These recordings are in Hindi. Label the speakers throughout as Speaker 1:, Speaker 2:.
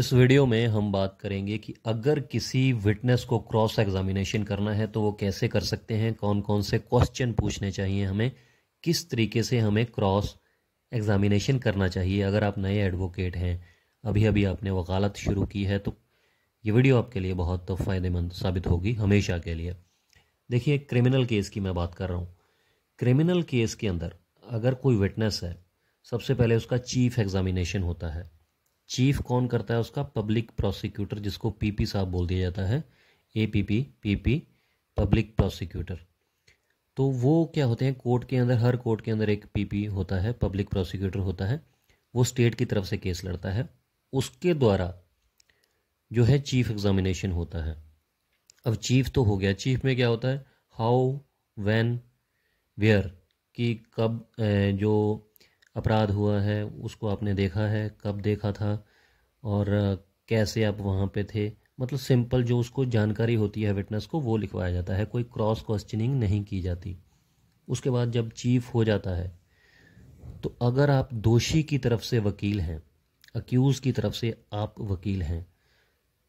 Speaker 1: इस वीडियो में हम बात करेंगे कि अगर किसी विटनेस को क्रॉस एग्जामिनेशन करना है तो वो कैसे कर सकते हैं कौन कौन से क्वेश्चन पूछने चाहिए हमें किस तरीके से हमें क्रॉस एग्जामिनेशन करना चाहिए अगर आप नए एडवोकेट हैं अभी अभी आपने वकालत शुरू की है तो ये वीडियो आपके लिए बहुत तो फ़ायदेमंद साबित होगी हमेशा के लिए देखिए क्रिमिनल केस की मैं बात कर रहा हूँ क्रिमिनल केस के अंदर अगर कोई विटनेस है सबसे पहले उसका चीफ एग्ज़ामिनेशन होता है चीफ कौन करता है उसका पब्लिक प्रोसिक्यूटर जिसको पीपी साहब बोल दिया जाता है A P P P P public prosecutor तो वो क्या होते हैं कोर्ट के अंदर हर कोर्ट के अंदर एक पीपी होता है पब्लिक प्रोसिक्यूटर होता है वो स्टेट की तरफ से केस लड़ता है उसके द्वारा जो है चीफ एग्जामिनेशन होता है अब चीफ तो हो गया चीफ में क्या होता है हाउ वैन वेयर कि कब जो अपराध हुआ है उसको आपने देखा है कब देखा था और कैसे आप वहाँ पे थे मतलब सिंपल जो उसको जानकारी होती है विटनेस को वो लिखवाया जाता है कोई क्रॉस क्वेश्चनिंग नहीं की जाती उसके बाद जब चीफ हो जाता है तो अगर आप दोषी की तरफ से वकील हैं अक्यूज़ की तरफ से आप वकील हैं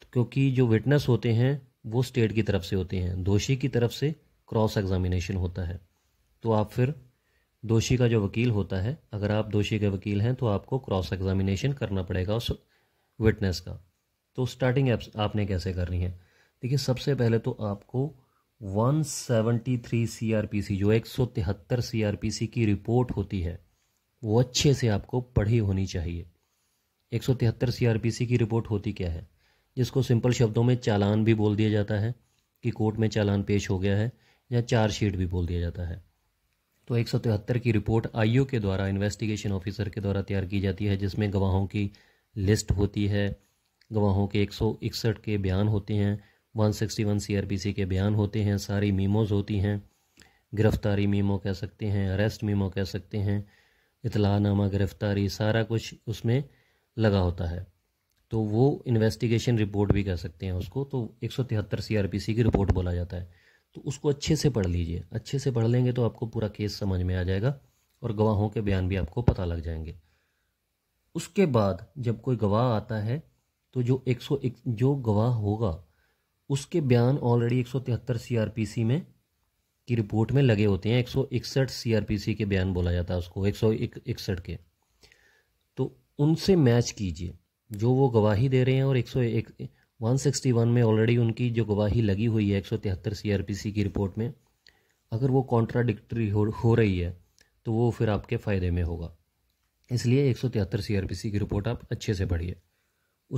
Speaker 1: तो क्योंकि जो विटनेस होते हैं वो स्टेट की तरफ से होते हैं दोषी की तरफ से क्रॉस एग्जामिनेशन होता है तो आप फिर दोषी का जो वकील होता है अगर आप दोषी के वकील हैं तो आपको क्रॉस एग्जामिनेशन करना पड़ेगा उस विटनेस का तो स्टार्टिंग एप्स आपने कैसे करनी है देखिए सबसे पहले तो आपको 173 सीआरपीसी जो पी सीआरपीसी की रिपोर्ट होती है वो अच्छे से आपको पढ़ी होनी चाहिए पी सीआरपीसी की रिपोर्ट होती क्या है जिसको सिंपल शब्दों में चालान भी बोल दिया जाता है कि कोर्ट में चालान पेश हो गया है या चार्जशीट भी बोल दिया जाता है तो एक की रिपोर्ट आईओ के द्वारा इन्वेस्टिगेशन ऑफिसर के द्वारा तैयार की जाती है जिसमें गवाहों की लिस्ट होती है गवाहों के एक के बयान होते हैं 161 सीआरपीसी के बयान होते हैं सारी मीमोज होती हैं गिरफ्तारी मीमो कह सकते हैं अरेस्ट मीमो कह सकते हैं नामा गिरफ्तारी सारा कुछ उसमें लगा होता है तो वो इन्वेस्टिगेशन रिपोर्ट भी कह सकते हैं उसको तो एक सौ की रिपोर्ट बोला जाता है तो उसको अच्छे से पढ़ लीजिए अच्छे से पढ़ लेंगे तो आपको पूरा केस समझ में आ जाएगा और गवाहों के बयान भी आपको पता लग जाएंगे उसके बाद जब कोई गवाह आता है तो जो एक जो गवाह होगा उसके बयान ऑलरेडी 173 सीआरपीसी में की रिपोर्ट में लगे होते हैं पी सी के बयान बोला जाता है उसको एक के तो उनसे मैच कीजिए जो वो गवाही दे रहे हैं और एक 161 में ऑलरेडी उनकी जो गवाही लगी हुई है एक सीआरपीसी की रिपोर्ट में अगर वो कॉन्ट्राडिक्टरी हो, हो रही है तो वो फिर आपके फ़ायदे में होगा इसलिए एक सीआरपीसी की रिपोर्ट आप अच्छे से पढ़िए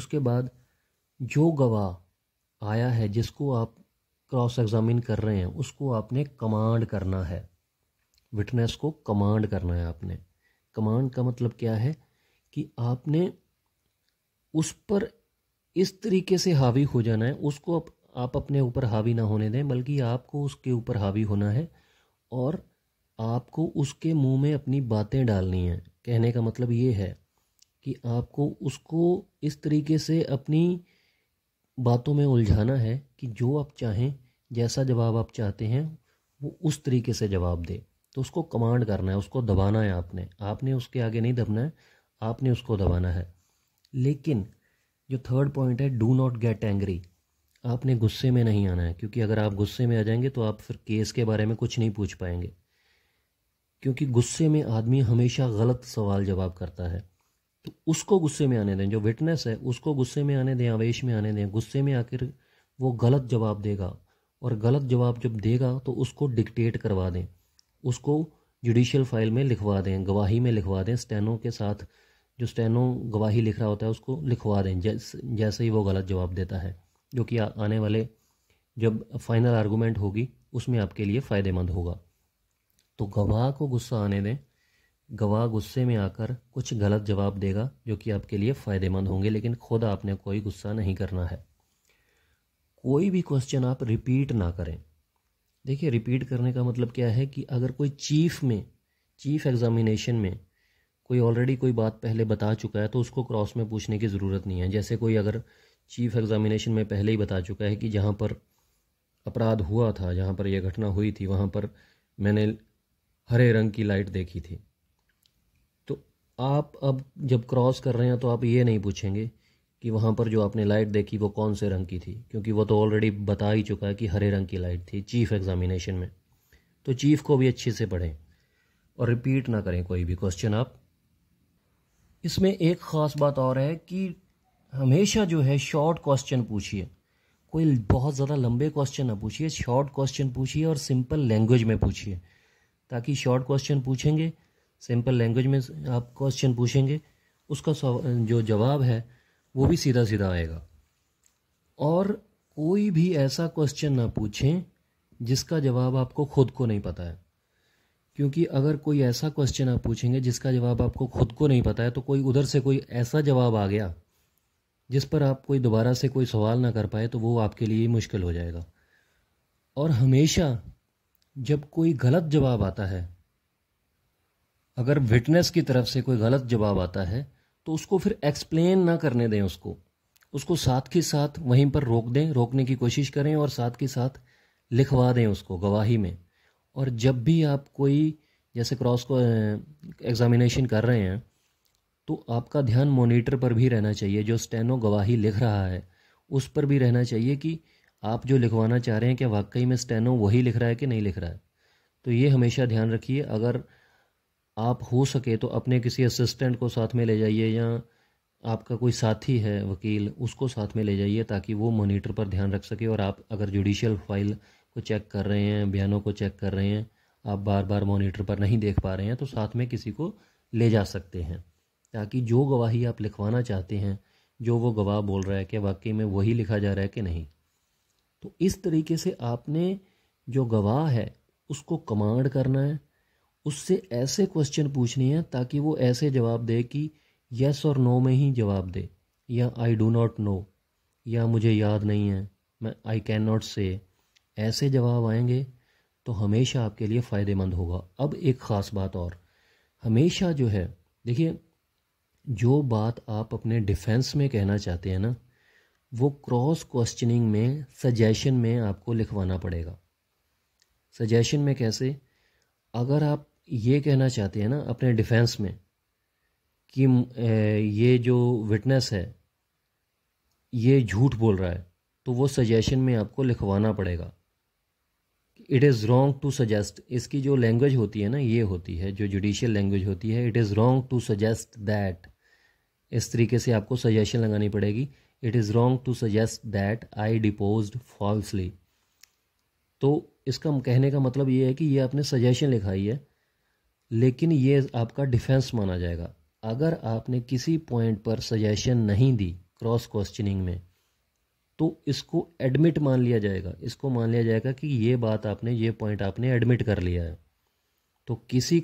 Speaker 1: उसके बाद जो गवाह आया है जिसको आप क्रॉस एग्ज़ामिन कर रहे हैं उसको आपने कमांड करना है विटनेस को कमांड करना है आपने कमांड का मतलब क्या है कि आपने उस पर इस तरीके से हावी हो जाना है उसको आप, आप अपने ऊपर हावी ना होने दें बल्कि आपको उसके ऊपर हावी होना है और आपको उसके मुंह में अपनी बातें डालनी हैं कहने का मतलब ये है कि आपको उसको इस तरीके से अपनी बातों में उलझाना है कि जो आप चाहें जैसा जवाब आप चाहते हैं वो उस तरीके से जवाब दे तो उसको कमांड करना है उसको दबाना है आपने आपने उसके आगे नहीं दबना है आपने उसको दबाना है लेकिन जो थर्ड पॉइंट है डू नॉट गेट एंग्री आपने गुस्से में नहीं आना है क्योंकि अगर आप गुस्से में आ जाएंगे तो आप फिर केस के बारे में कुछ नहीं पूछ पाएंगे क्योंकि गुस्से में आदमी हमेशा गलत सवाल जवाब करता है तो उसको गुस्से में आने दें जो विटनेस है उसको गुस्से में आने दें आवेश में आने दें गुस्से में आकर वो गलत जवाब देगा और गलत जवाब जब देगा तो उसको डिक्टेट करवा दें उसको जुडिशल फाइल में लिखवा दें गवाही में लिखवा दें स्टेनो के साथ जो स्टेनो गवाही लिख रहा होता है उसको लिखवा दें जैसे जैसे ही वो गलत जवाब देता है जो कि आने वाले जब फाइनल आर्गूमेंट होगी उसमें आपके लिए फ़ायदेमंद होगा तो गवाह को गुस्सा आने दें गवाह गुस्से में आकर कुछ गलत जवाब देगा जो कि आपके लिए फ़ायदेमंद होंगे लेकिन खुद आपने कोई गुस्सा नहीं करना है कोई भी क्वेश्चन आप रिपीट ना करें देखिए रिपीट करने का मतलब क्या है कि अगर कोई चीफ में चीफ एग्ज़ामिनेशन में कोई ऑलरेडी कोई बात पहले बता चुका है तो उसको क्रॉस में पूछने की ज़रूरत नहीं है जैसे कोई अगर चीफ एग्ज़ामिनेशन में पहले ही बता चुका है कि जहाँ पर अपराध हुआ था जहाँ पर यह घटना हुई थी वहाँ पर मैंने हरे रंग की लाइट देखी थी तो आप अब जब क्रॉस कर रहे हैं तो आप ये नहीं पूछेंगे कि वहाँ पर जो आपने लाइट देखी वो कौन से रंग की थी क्योंकि वो तो ऑलरेडी बता ही चुका है कि हरे रंग की लाइट थी चीफ एग्ज़ामिनेशन में तो चीफ को भी अच्छे से पढ़ें और रिपीट ना करें कोई भी क्वेश्चन आप इसमें एक ख़ास बात और है कि हमेशा जो है शॉर्ट क्वेश्चन पूछिए कोई बहुत ज़्यादा लंबे क्वेश्चन ना पूछिए शॉर्ट क्वेश्चन पूछिए और सिंपल लैंग्वेज में पूछिए ताकि शॉर्ट क्वेश्चन पूछेंगे सिंपल लैंग्वेज में आप क्वेश्चन पूछेंगे उसका जो जवाब है वो भी सीधा सीधा आएगा और कोई भी ऐसा क्वेश्चन ना पूछें जिसका जवाब आपको खुद को नहीं पता है क्योंकि अगर कोई ऐसा क्वेश्चन आप पूछेंगे जिसका जवाब आपको खुद को नहीं पता है तो कोई उधर से कोई ऐसा जवाब आ गया जिस पर आप कोई दोबारा से कोई सवाल ना कर पाए तो वो आपके लिए मुश्किल हो जाएगा और हमेशा जब कोई गलत जवाब आता है अगर विटनेस की तरफ से कोई गलत जवाब आता है तो उसको फिर एक्सप्लेन ना करने दें उसको उसको साथ के साथ वहीं पर रोक दें रोकने की कोशिश करें और साथ के साथ लिखवा दें उसको गवाही में और जब भी आप कोई जैसे क्रॉस को एग्ज़ामिनेशन कर रहे हैं तो आपका ध्यान मोनीटर पर भी रहना चाहिए जो स्टेनो गवाही लिख रहा है उस पर भी रहना चाहिए कि आप जो लिखवाना चाह रहे हैं क्या वाकई में स्टेनो वही लिख रहा है कि नहीं लिख रहा है तो ये हमेशा ध्यान रखिए अगर आप हो सके तो अपने किसी असिस्टेंट को साथ में ले जाइए या आपका कोई साथी है वकील उसको साथ में ले जाइए ताकि वो मोनीटर पर ध्यान रख सके और आप अगर जुडिशियल फाइल को चेक कर रहे हैं बयानों को चेक कर रहे हैं आप बार बार मॉनिटर पर नहीं देख पा रहे हैं तो साथ में किसी को ले जा सकते हैं ताकि जो गवाही आप लिखवाना चाहते हैं जो वो गवाह बोल रहा है कि वाकई में वही लिखा जा रहा है कि नहीं तो इस तरीके से आपने जो गवाह है उसको कमांड करना है उससे ऐसे क्वेश्चन पूछने हैं ताकि वो ऐसे जवाब दे कि यस और नो में ही जवाब दे या आई डू नॉट नो या मुझे याद नहीं है मैं आई कैन नॉट से ऐसे जवाब आएंगे तो हमेशा आपके लिए फ़ायदेमंद होगा अब एक ख़ास बात और हमेशा जो है देखिए जो बात आप अपने डिफेंस में कहना चाहते हैं ना वो क्रॉस क्वेश्चनिंग में सजेशन में आपको लिखवाना पड़ेगा सजेशन में कैसे अगर आप ये कहना चाहते हैं ना अपने डिफेंस में कि ये जो विटनेस है ये झूठ बोल रहा है तो वो सजेशन में आपको लिखवाना पड़ेगा it is wrong to suggest इसकी जो लैंग्वेज होती है ना ये होती है जो जुडिशियल लैंग्वेज होती है it is wrong to suggest that इस तरीके से आपको सजेशन लगानी पड़ेगी it is wrong to suggest that I depose falsely तो इसका कहने का मतलब ये है कि ये आपने सजेशन लिखाई है लेकिन ये आपका डिफेंस माना जाएगा अगर आपने किसी पॉइंट पर सजेशन नहीं दी क्रॉस क्वेश्चनिंग में तो इसको एडमिट मान लिया जाएगा इसको मान लिया जाएगा कि ये बात आपने ये पॉइंट आपने एडमिट कर लिया है तो किसी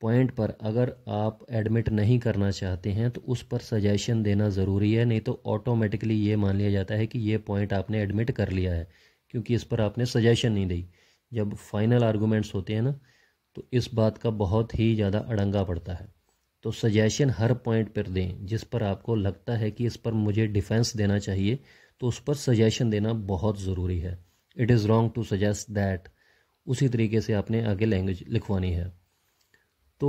Speaker 1: पॉइंट पर अगर आप एडमिट नहीं करना चाहते हैं तो उस पर सजेशन देना ज़रूरी है नहीं तो ऑटोमेटिकली ये मान लिया जाता है कि ये पॉइंट आपने एडमिट कर लिया है क्योंकि इस पर आपने सजेशन नहीं दी जब फाइनल आर्गूमेंट्स होते हैं ना तो इस बात का बहुत ही ज़्यादा अड़ंगा पड़ता है तो सजेशन हर पॉइंट पर दें जिस पर आपको लगता है कि इस पर मुझे डिफेंस देना चाहिए तो उस पर सजेशन देना बहुत ज़रूरी है it is wrong to suggest that उसी तरीके से आपने आगे लैंग्वेज लिखवानी है तो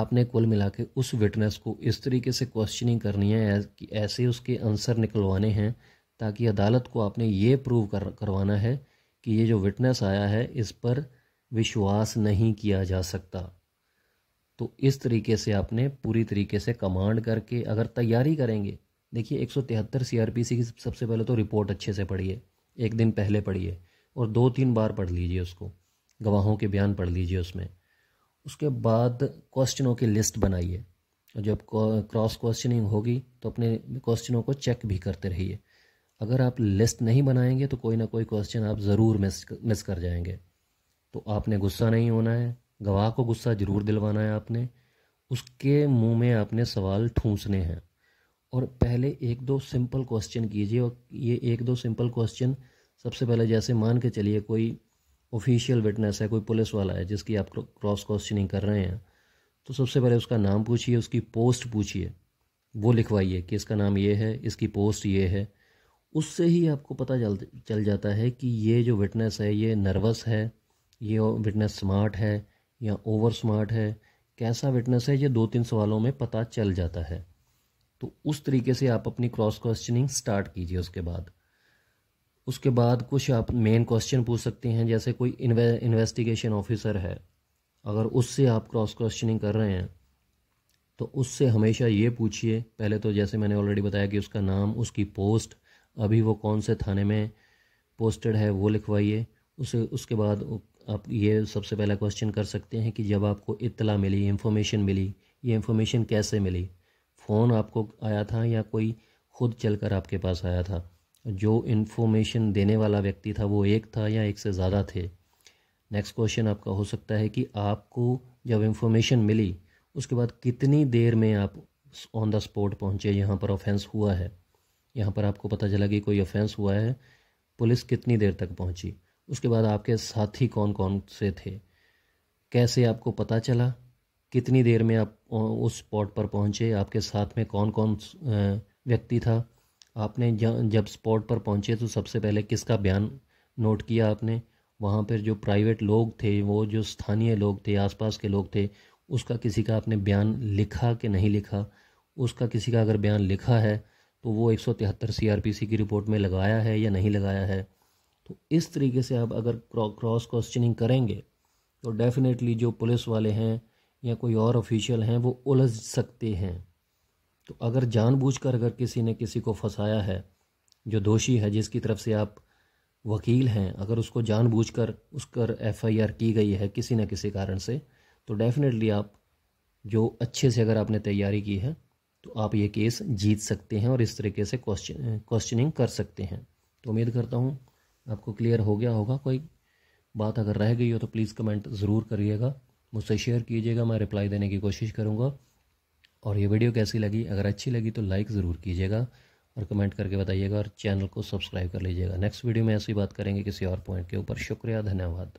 Speaker 1: आपने कुल मिला के उस विटनेस को इस तरीके से क्वेश्चनिंग करनी है कि ऐसे उसके आंसर निकलवाने हैं ताकि अदालत को आपने ये प्रूव कर करवाना है कि ये जो विटनेस आया है इस पर विश्वास नहीं किया जा सकता तो इस तरीके से आपने पूरी तरीके से कमांड करके अगर तैयारी करेंगे देखिए एक सौ तिहत्तर सी आर पी सी की सबसे पहले तो रिपोर्ट अच्छे से पढ़िए एक दिन पहले पढ़िए और दो तीन बार पढ़ लीजिए उसको गवाहों के बयान पढ़ लीजिए उसमें उसके बाद क्वेश्चनों की लिस्ट बनाइए जब क्रॉस क्वेश्चनिंग होगी तो अपने क्वेश्चनों को चेक भी करते रहिए अगर आप लिस्ट नहीं बनाएंगे तो कोई ना कोई क्वेश्चन आप ज़रूर मिस मिस कर जाएंगे तो आपने गुस्सा नहीं होना है गवाह को गुस्सा ज़रूर दिलवाना है आपने उसके मुंह में आपने सवाल ठूंसने हैं और पहले एक दो सिंपल क्वेश्चन कीजिए और ये एक दो सिंपल क्वेश्चन सबसे पहले जैसे मान के चलिए कोई ऑफिशियल विटनेस है कोई पुलिस वाला है जिसकी आप क्रॉस क्वेश्चनिंग कर रहे हैं तो सबसे पहले उसका नाम पूछिए उसकी पोस्ट पूछिए वो लिखवाइए कि इसका नाम ये है इसकी पोस्ट ये है उससे ही आपको पता चल चल जाता है कि ये जो विटनेस है ये नर्वस है ये विटनेस स्मार्ट है या ओवर स्मार्ट है कैसा विटनेस है ये दो तीन सवालों में पता चल जाता है तो उस तरीके से आप अपनी क्रॉस क्वेश्चनिंग स्टार्ट कीजिए उसके बाद उसके बाद कुछ आप मेन क्वेश्चन पूछ सकते हैं जैसे कोई इन्वेस्टिगेशन ऑफिसर है अगर उससे आप क्रॉस क्वेश्चनिंग कर रहे हैं तो उससे हमेशा ये पूछिए पहले तो जैसे मैंने ऑलरेडी बताया कि उसका नाम उसकी पोस्ट अभी वो कौन से थाने में पोस्टेड है वो लिखवाइए उसे उसके बाद आप ये सबसे पहला क्वेश्चन कर सकते हैं कि जब आपको इतला मिली इन्फॉर्मेशन मिली ये इन्फॉर्मेशन कैसे मिली फ़ोन आपको आया था या कोई खुद चलकर आपके पास आया था जो इन्फॉर्मेशन देने वाला व्यक्ति था वो एक था या एक से ज़्यादा थे नेक्स्ट क्वेश्चन आपका हो सकता है कि आपको जब इंफॉर्मेशन मिली उसके बाद कितनी देर में आप ऑन द स्पॉट पहुँचे यहाँ पर ऑफेंस हुआ है यहाँ पर आपको पता चला कि कोई ऑफेंस हुआ है पुलिस कितनी देर तक पहुँची उसके बाद आपके साथी कौन कौन से थे कैसे आपको पता चला कितनी देर में आप उस स्पॉट पर पहुँचे आपके साथ में कौन कौन व्यक्ति था आपने जब स्पॉट पर पहुँचे तो सबसे पहले किसका बयान नोट किया आपने वहाँ पर जो प्राइवेट लोग थे वो जो स्थानीय लोग थे आसपास के लोग थे उसका किसी का आपने बयान लिखा कि नहीं लिखा उसका किसी का अगर बयान लिखा है तो वो एक सौ तिहत्तर सी की रिपोर्ट में लगाया है या नहीं लगाया है तो इस तरीके से आप अगर क्रॉस क्वेश्चनिंग करेंगे तो डेफिनेटली जो पुलिस वाले हैं या कोई और ऑफिशियल हैं वो उलझ सकते हैं तो अगर जानबूझकर अगर किसी ने किसी को फंसाया है जो दोषी है जिसकी तरफ से आप वकील हैं अगर उसको जानबूझकर उस पर एफ आई आर की गई है किसी न किसी कारण से तो डेफ़िनेटली आप जो अच्छे से अगर आपने तैयारी की है तो आप ये केस जीत सकते हैं और इस तरीके से क्वेश्चन क्वेश्चनिंग कर सकते हैं तो उम्मीद करता हूँ आपको क्लियर हो गया होगा कोई बात अगर रह गई हो तो प्लीज़ कमेंट ज़रूर करिएगा मुझसे शेयर कीजिएगा मैं रिप्लाई देने की कोशिश करूँगा और ये वीडियो कैसी लगी अगर अच्छी लगी तो लाइक ज़रूर कीजिएगा और कमेंट करके बताइएगा और चैनल को सब्सक्राइब कर लीजिएगा नेक्स्ट वीडियो में ऐसी बात करेंगे किसी और पॉइंट के ऊपर शुक्रिया धन्यवाद